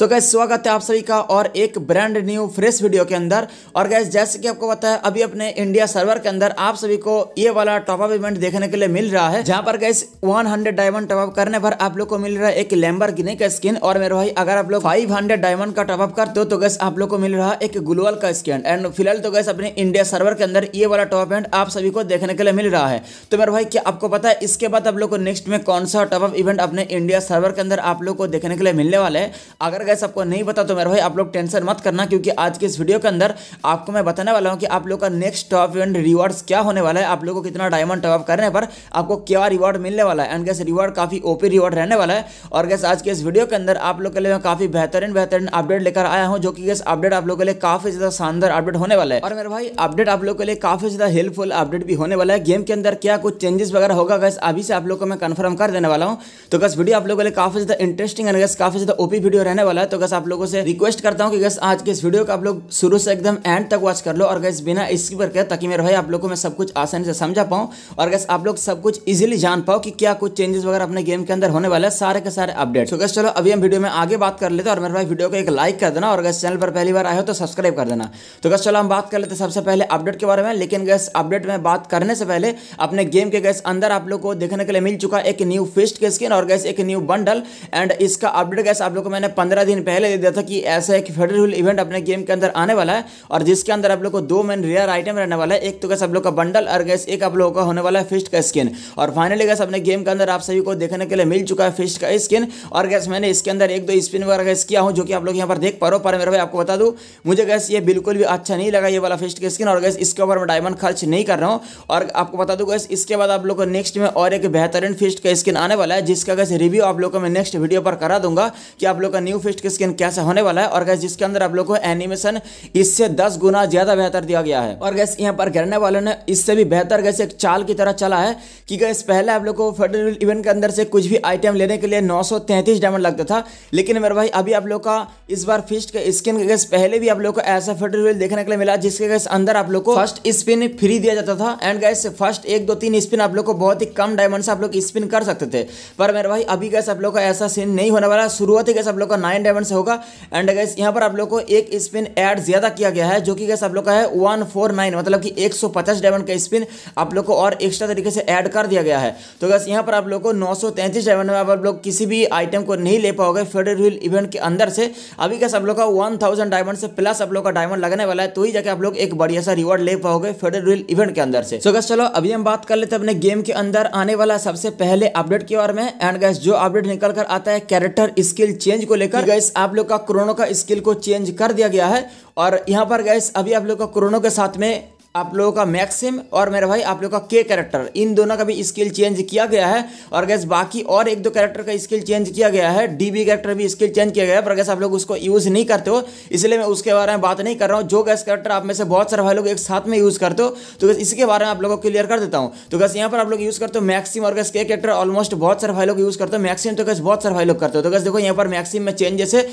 सो gas स्वागत है आप सभी का और एक ब्रांड न्यू फ्रेश वीडियो के अंदर और गैस जैसे कि आपको पता है अभी अपने इंडिया सर्वर के अंदर आप सभी को ये वाला टॉपअप इवेंट देखने के लिए मिल रहा है जहां पर गैस 100 डायमंड टॉपअप करने पर आप लोग को मिल रहा है एक लेम्बर गिने का स्किन और मेरे भाई अगर आप लोग फाइव डायमंड का टॉपअप करते हो तो गैस आप लोग को मिल रहा है एक ग्लोअल का स्किन एंड फिलहाल तो गैस अपने इंडिया सर्वर के अंदर ये वाला टॉप इवेंट आप सभी को देखने के लिए मिल रहा है तो मेरे भाई क्या आपको पता है इसके बाद आप लोग को नेक्स्ट में कौन सा टॉपअप इवेंट अपने इंडिया सर्वर के अंदर आप लोग को देखने के लिए मिलने वाला है अगर गैस आपको नहीं पता तो मेरे भाई आप लोग टेंशन मत करना क्योंकि आज के इस वीडियो के अंदर आपको मैं बताने वाला हूँ कि आप लोग का नेक्स्ट टॉप एंड रिवॉर्ड्स क्या होने वाला है आप लोग को कितना डायमंड टॉप करने पर आपको क्या रिवॉर्ड मिलने वाला है एंड गैस रिवॉर्ड काफ़ी ओपी रिवॉर्ड रहने वाला है और गैस आज के इस वीडियो के अंदर आप लोग के लिए मैं काफ़ी बेहतरीन बेहतरीन अपडेट लेकर आया हूँ जो कि गैस अपडेट आप लोग के लिए काफ़ी ज़्यादा शानदार अपडेट होने वाला है और मेरे भाई अपडेट आप लोग के लिए काफ़ी ज़्यादा हेल्पफुल अपडेट भी होने वाला है गेम के अंदर क्या कुछ चेंजेस वगैरह होगा गैस अभी से आप लोग को मैं कन्फर्म कर देने वाला हूँ तो गैस वीडियो आप लोग के लिए काफ़ी ज़्यादा इंटरेस्टिंग एंड गैस काफ़ी ज़्यादा ओपी वीडियो रहने वाला वाला है तो गैस आप लोगों से रिक्वेस्ट करता हूँ कि गैस आज के इस वीडियो को आप लोग शुरू से एकदम एंड तक वॉच कर लो और गैस बिना स्किप करके ताकि मेरे भाई आप लोगों को मैं सब कुछ आसानी से समझा पाऊँ और गैस आप लोग सब कुछ ईजिली जान पाओ कि क्या कुछ चेंजेस वगैरह अपने गेम के अंदर होने वाले हैं सारे के सारे अपडेट तो गैस चलो अभी हम वीडियो में आगे बात कर लेते हैं और मेरे भाई वीडियो को एक लाइक कर देना और गैस चैनल पर पहली बार आए हो तो सब्सक्राइब कर देना तो गैस चलो हम बात कर लेते हैं सबसे पहले अपडेट के बारे में लेकिन गैस अपडेट में बात करने से पहले अपने गेम के गैस अंदर आप लोग को देखने के लिए मिल चुका एक न्यू फिस्ट के स्किन और गैस एक न्यू बंडल एंड इसका अपडेट गैस आप लोग को मैंने पंद्रह पंद्रह दिन पहले दे दिया था कि ऐसा एक फेडरल इवेंट अपने गेम के अंदर आने वाला है और जिसके अंदर आप लोग को दो मेन रेयर आइटम रहने वाला है एक तो कैसे आप लोग का बंडल और गैस एक आप लोगों का होने वाला है फिस्ट का स्किन और फाइनली गैस अपने गेम के अंदर आप सभी को देखने के लिए मिल चुका है फिस्ट का स्किन और गैस मैंने इसके अंदर एक दो स्पिन वगैरह गैस किया हूँ जो कि आप लोग यहाँ पर देख पा रहे हो पर मेरे भाई आपको बता दूँ मुझे गैस ये बिल्कुल भी अच्छा नहीं लगा ये वाला फिस्ट का स्किन और गैस इसके ऊपर मैं डायमंड खर्च नहीं कर रहा हूँ और आपको बता दूँ गैस इसके बाद आप लोग को नेक्स्ट में और एक बेहतरीन फिस्ट का स्किन आने वाला है जिसका गैस रिव्यू आप लोगों को मैं नेक्स्ट वीडियो पर करा दूंगा कि आप लोग का न्यू फिस्ट के स्किन कैसे होने वाला है और गैस जिसके अंदर आप लोगों को एनिमेशन इससे दस गुना ज्यादा बेहतर दिया गया है और गैस यहाँ पर गिरने वालों ने इससे भी बेहतर गैस एक चाल की तरह चला है कि गैस पहले आप लोग को फेडरल इवेंट के अंदर से कुछ भी आइटम लेने के लिए नौ डायमंड लगता था लेकिन मेरे भाई अभी आप लोग का इस बार फिस्ट के स्किन का गैस पहले भी आप लोग को ऐसा फेडरल देखने के लिए मिला जिसके गैस अंदर आप लोग को फर्स्ट स्पिन फ्री दिया जाता था एंड गैस फर्स्ट एक दो तीन स्पिन आप लोग को बहुत ही कम डायमंड से आप लोग स्पिन कर सकते थे पर मेरे भाई अभी गैस आप लोग का ऐसा सीन नहीं होने वाला शुरुआत ही गैस आप लोग का नाइन नाइन डायमंड से होगा एंड गैस यहाँ पर आप लोग को एक स्पिन ऐड ज़्यादा किया गया है जो कि गैस आप लोग का है वन फोर नाइन मतलब कि एक सौ पचास डायमंड का स्पिन आप लोग को और एक्स्ट्रा तरीके से ऐड कर दिया गया है तो गैस यहाँ पर आप लोग को नौ सौ तैंतीस डायमंड में आप लोग किसी भी आइटम को नहीं ले पाओगे फेडर व्हील इवेंट के अंदर से अभी गैस आप लोग का वन थाउजेंड डायमंड से प्लस आप लोग का डायमंड लगने वाला है तो ही जाके आप लोग एक बढ़िया सा रिवॉर्ड ले पाओगे फेडर व्हील इवेंट के अंदर से तो गैस चलो अभी हम बात कर लेते अपने गेम के अंदर आने वाला सबसे पहले अपडेट के बारे में एंड गैस जो अपडेट निकल कर आता है कैरेक्टर स्किल चेंज को लेकर गैस आप लोग का क्रोनो का स्किल को चेंज कर दिया गया है और यहाँ पर गैस अभी आप लोग का क्रोनो के साथ में आप लोगों का मैक्सिम और मेरा भाई आप लोगों का के कैरेक्टर इन दोनों का भी स्किल चेंज किया गया है और गैस बाकी और एक दो कैरेक्टर का स्किल चेंज किया गया है डीबी कैरेक्टर भी स्किल चेंज किया गया है पर गैस आप लोग उसको यूज़ नहीं करते हो इसलिए मैं उसके बारे में बात नहीं कर रहा हूँ जो गैस कैरेक्टर आप में से बहुत सारे भाई लोग एक साथ में यूज़ करते हो तो गैस इसके बारे में आप लोगों को क्लियर कर देता हूँ तो गैस यहाँ पर आप लोग यूज़ करते हो मैक्सिम और गैस के कैरेक्टर ऑलमोस्ट बहुत सारे भाई लोग यूज़ करते हो मैक्सिम तो गैस बहुत सारे भाई लोग करते हो तो गैस देखो यहाँ पर मैक्सिम में चेंजेस है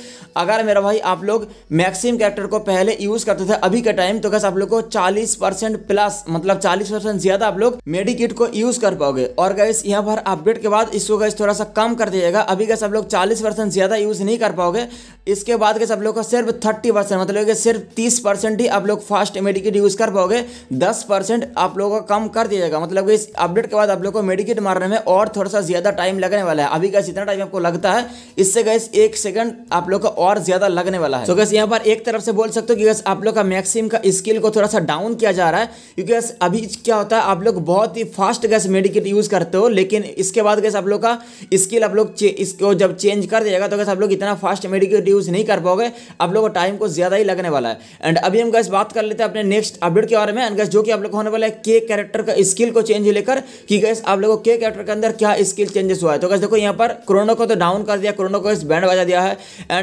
अगर मेरा भाई आप लोग मैक्सिम कैरेक्टर को पहले यूज़ करते थे अभी के टाइम तो गैस आप लोग को चालीस परसेंट प्लस मतलब चालीस परसेंट ज्यादा आप लोग मेडिकेट को यूज कर पाओगे और गैस यहाँ पर अपडेट के बाद इसको गैस थोड़ा सा कम कर दिया अभी गैस आप लोग चालीस परसेंट ज्यादा यूज नहीं कर पाओगे इसके बाद गैस आप लोग का सिर्फ थर्टी परसेंट मतलब सिर्फ तीस परसेंट ही आप लोग फास्ट मेडिकेट यूज कर पाओगे दस परसेंट आप लोगों का कम कर दिया जाएगा मतलब इस अपडेट के बाद आप लोग को मेडिकेट मारने में और थोड़ा सा ज्यादा टाइम लगने वाला है अभी गैस इतना टाइम आपको लगता है इससे गैस एक सेकंड आप लोग का और ज्यादा लगने वाला है तो गैस यहाँ पर एक तरफ से बोल सकते हो कि गैस आप लोग का मैक्सिम का स्किल को थोड़ा सा डाउन किया जा रहा है क्योंकि अभी क्या होता है आप लोग बहुत ही फास्ट गैस मेडिकेट यूज़ करते हो लेकिन इसके बाद गैस आप लोग का स्किल आप लोग इसको जब चेंज कर दिएगा तो गैस आप लोग इतना फास्ट मेडिकेट यूज़ नहीं कर पाओगे आप लोग को टाइम को ज़्यादा ही लगने वाला है एंड अभी हम गैस बात कर लेते हैं अपने नेक्स्ट अपडेट के बारे में एंड गैस जो कि आप लोग होने वाला है के कैरेक्टर का स्किल को चेंज लेकर कि गैस आप लोगों के कैरेक्टर के अंदर क्या स्किल चेंजेस हुआ है तो गैस देखो यहाँ पर क्रोनो को तो डाउन कर दिया क्रोनो को इस बैंड बजा दिया है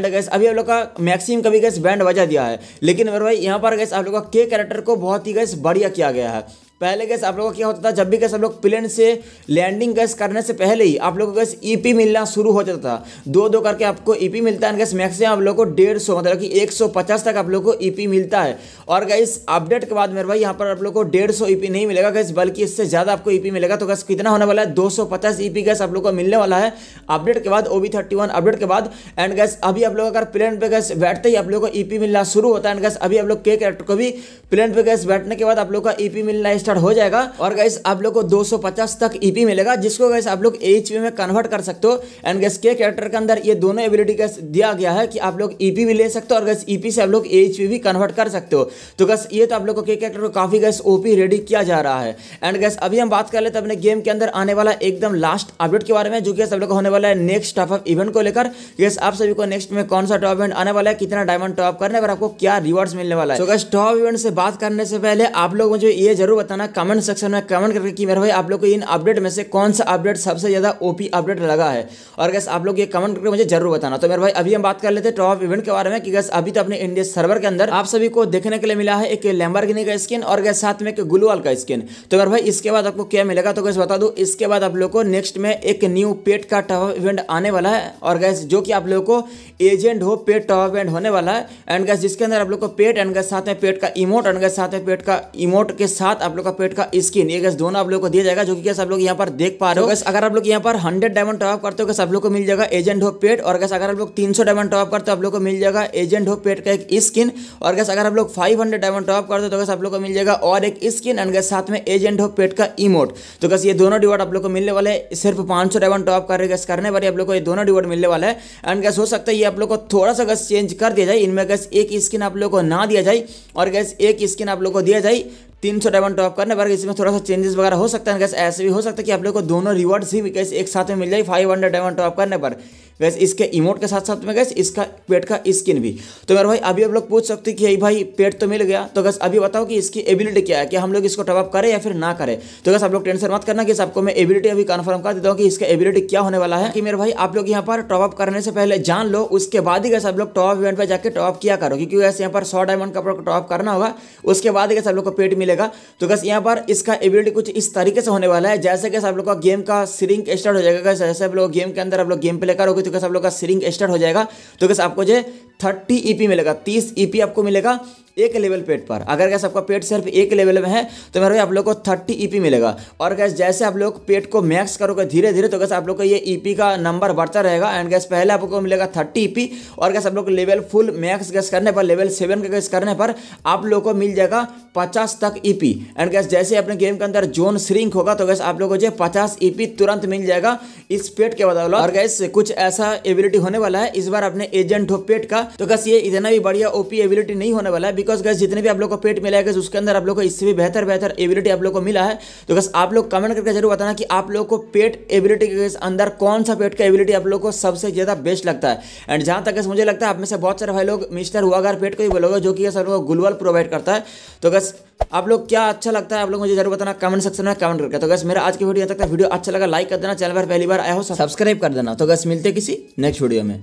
एंड गैस अभी आप लोग का मैक्सिम कभी गैस बैंड बजा दिया है लेकिन मेरे भाई यहाँ पर गैस आप लोग का के कैरेक्टर को बहुत ही बढ़िया किया गया है पहले गैस आप लोगों का क्या होता था जब भी गैस आप लोग प्लेन से लैंडिंग गैस करने से पहले ही आप लोगों को गैस ईपी e मिलना शुरू हो जाता था दो दो करके आपको ईपी e मिलता है गैस मैक्सिमम आप लोगों को डेढ़ सौ मतलब कि एक सौ पचास तक आप लोगों को ईपी e मिलता है और गैस अपडेट के बाद मेरे भाई यहाँ पर आप लोग को डेढ़ सौ ईपी नहीं मिलेगा गैस बल्कि इससे ज़्यादा आपको ईपी मिलेगा तो गैस कितना होने वाला है दो सौ पचास ईपी गैस आप लोग को मिलने वाला है अपडेट के बाद ओबी थर्टी वन अपडेट के बाद एंड गैस अभी आप लोग अगर प्लेन पर गैस बैठते ही आप लोग को ईपी मिलना शुरू होता है एंड गैस अभी आप लोग के कैरेक्टर को भी प्लेन पर गैस बैठने के बाद आप लोग का ईपी मिलना स्टार्ट रजिस्टर्ड हो जाएगा और गैस e आप लोग को 250 तक ईपी मिलेगा जिसको गैस आप लोग एच में कन्वर्ट कर सकते हो एंड गैस के कैरेक्टर के अंदर ये दोनों एबिलिटी गैस दिया गया है कि आप लोग ईपी e भी ले सकते हो और गैस ईपी e से आप लोग एच भी कन्वर्ट कर सकते हो तो गैस ये तो आप लोग को के कैरेक्टर को काफी गैस ओपी रेडी किया जा रहा है एंड गैस अभी हम बात कर लेते अपने गेम के अंदर आने वाला एकदम लास्ट अपडेट के बारे में जो कि सब लोग होने वाला है नेक्स्ट टॉप ऑफ इवेंट को लेकर गैस आप सभी को नेक्स्ट में कौन सा टॉप इवेंट आने वाला है कितना डायमंड टॉप करने पर आपको क्या रिवॉर्ड्स मिलने वाला है तो गैस टॉप इवेंट से बात करने से पहले आप लोग मुझे ये जरूर बताना बताना कमेंट सेक्शन में कमेंट करके कि मेरे भाई आप लोग को इन अपडेट में से कौन सा अपडेट सबसे ज़्यादा ओपी अपडेट लगा है और गैस आप लोग ये कमेंट करके मुझे जरूर बताना तो मेरे भाई अभी हम बात कर लेते हैं टॉप इवेंट के बारे में कि गैस अभी तो अपने इंडिया सर्वर के अंदर आप सभी को देखने के लिए मिला है एक लेम्बर का स्किन और गैस साथ में एक गुलवाल का स्किन तो मेरे भाई इसके बाद आपको क्या मिलेगा तो गैस बता दूँ इसके बाद आप लोग को नेक्स्ट में एक न्यू पेट का टॉप इवेंट आने वाला है और गैस जो कि आप लोग को एजेंट हो पेट टॉप इवेंट होने वाला है एंड गैस जिसके अंदर आप लोग को पेट एंड गैस साथ में पेट का इमोट एंड गैस साथ में पेट का इमोट के साथ आप लोग लोग का पेट का स्किन ये गैस दोनों आप लोगों को दिया जाएगा जो कि आप लोग यहाँ पर देख पा रहे हो गैस तो- अगर आप लोग यहाँ पर हंड्रेड डायमंड टॉप करते हो गैस आप लोग को मिल जाएगा एजेंट हो पेट और गैस अगर आप लोग तीन डायमंड टॉप करते हो आप लोग को मिल जाएगा एजेंट हो पेट का एक स्किन और गैस अगर आप लोग फाइव डायमंड टॉप करते हो तो गैस आप लोग को मिल जाएगा और एक स्किन एंड गैस साथ में एजेंट हो पेट का इमोट तो गैस ये दोनों रिवॉर्ड आप लोग को मिलने वाले सिर्फ पांच सौ डायमंड टॉप कर गैस करने वाले आप लोग को ये दोनों रिवॉर्ड मिलने वाला है एंड गैस हो सकता है ये आप लोग को थोड़ा सा गैस चेंज कर दिया जाए इनमें गैस एक स्किन आप लोग को ना दिया जाए और गैस एक स्किन आप लोग को दिया जाए तीन सौ डायमंड टॉप करने पर इसमें थोड़ा सा चेंजेस वगैरह हो सकता है कैसे ऐसे भी हो सकता है कि आप लोग को दोनों रिवॉर्ड्स ही कैसे एक साथ में मिल जाए फाइव हंड्रेड डायमंड टॉप करने पर वैसे इसके इमोट के साथ साथ में गैस इसका पेट का स्किन भी तो मेरे भाई अभी आप लोग पूछ सकते कि भाई पेट तो मिल गया तो गैस अभी बताओ कि इसकी एबिलिटी क्या है कि हम लोग इसको टॉपअप करें या फिर ना करें तो गैस आप लोग टेंशन मत करना कि आपको मैं एबिलिटी अभी कन्फर्म कर देता हूँ कि इसका एबिलिटी क्या होने वाला है कि मेरे भाई आप लोग यहाँ पर टॉपअप करने से पहले जान लो उसके बाद ही गैस आप लोग टॉप इवेंट पर जाकर टॉपअप किया करो क्योंकि वैसे यहाँ पर सौ डायमंड का टॉप करना होगा उसके बाद ही गैस आप लोग को पेट मिलेगा तो गैस यहाँ पर इसका एबिलिटी कुछ इस तरीके से होने वाला है जैसे गैस आप लोग का गेम का सीरिंग स्टार्ट हो जाएगा जैसे आप लोग गेम के अंदर आप लोग गेम प्ले करोगे तो कैसे आप लोग का सीरिंग स्टार्ट हो जाएगा तो कैसे आपको जो थर्टी ईपी e मिलेगा तीस ईपी e आपको मिलेगा एक लेवल पेट पर अगर गैस आपका पेट सिर्फ एक लेवल में है तो मेरे भाई आप लोग को थर्टी ईपी e मिलेगा और गैस जैसे आप लोग पेट को मैक्स करोगे धीरे धीरे तो कैसे आप लोग का ये ईपी का नंबर बढ़ता रहेगा एंड गैस पहले आपको मिलेगा थर्टी ईपी और गैस आप लोग लेवल फुल मैक्स गैस करने पर लेवल सेवन का गैस करने पर आप लोग को मिल जाएगा पचास तक ई एंड गैस जैसे अपने गेम के अंदर जोन श्रिंक होगा तो कैसे आप लोग को जो पचास ई तुरंत मिल जाएगा इस पेट के बदौलत और गैस कुछ ऐसा एबिलिटी होने वाला है इस बार अपने एजेंट हो पेट का तो गस ये इतना भी बढ़िया ओपी एबिलिटी नहीं होने वाला है बिकॉज गस जितने भी आप लोग को पेट मिला है उसके अंदर आप लोग को इससे भी बेहतर बेहतर एबिलिटी आप लोग को मिला है तो गस आप लोग कमेंट करके जरूर बताना कि आप लोग को पेट एबिलिटी के अंदर कौन सा पेट का एबिलिटी आप लोग को सबसे ज्यादा बेस्ट लगता है एंड जहां तक मुझे लगता है आप में से बहुत सारे भाई लोग मिस्टर हुआ हुआगार पेट को ही बोलोगे जो कि सर को गुलवल प्रोवाइड करता है तो गस आप लोग क्या अच्छा लगता है आप लोग मुझे जरूर बताना कमेंट सेक्शन में कमेंट करके तो गस मेरा आज की वीडियो तक वीडियो अच्छा लगा लाइक कर देना चैनल पर पहली बार आया हो सब्सक्राइब कर देना तो गस मिलते किसी नेक्स्ट वीडियो में